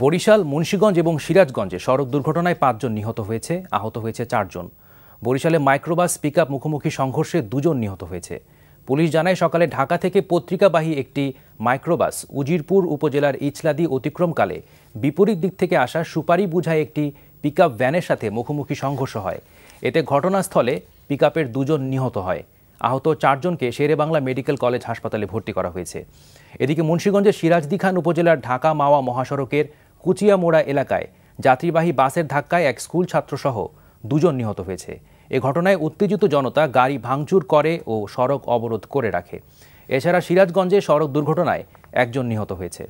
বরিশাল মুন্সীগঞ্জ এবং সিরাজগঞ্জে সড়ক দুর্ঘটনায় পাঁচজন নিহত হয়েছে আহত হয়েছে চারজন বরিশালে মাইক্রোবাস পিক মুখোমুখি সংঘর্ষে দুজন নিহত হয়েছে পুলিশ জানায় সকালে ঢাকা থেকে পত্রিকাবাহী একটি মাইক্রোবাস উজিরপুর উপজেলার ইছলাদি অতিক্রমকালে বিপরীত দিক থেকে আসা সুপারি বুঝায় একটি পিক ভ্যানের সাথে মুখোমুখি সংঘর্ষ হয় এতে ঘটনাস্থলে পিক দুজন নিহত হয় আহত চারজনকে শেরেবাংলা মেডিকেল কলেজ হাসপাতালে ভর্তি করা হয়েছে এদিকে মুন্সীগঞ্জের সিরাজদিখান উপজেলার ঢাকা মাওয়া মহাসড়কের কুচিয়ামোড়া এলাকায় যাত্রীবাহী বাসের ধাক্কায় এক স্কুল ছাত্রসহ দুজন নিহত হয়েছে এ ঘটনায় উত্তেজিত জনতা গাড়ি ভাঙচুর করে ও সড়ক অবরোধ করে রাখে এছাড়া সিরাজগঞ্জে সড়ক দুর্ঘটনায় একজন নিহত হয়েছে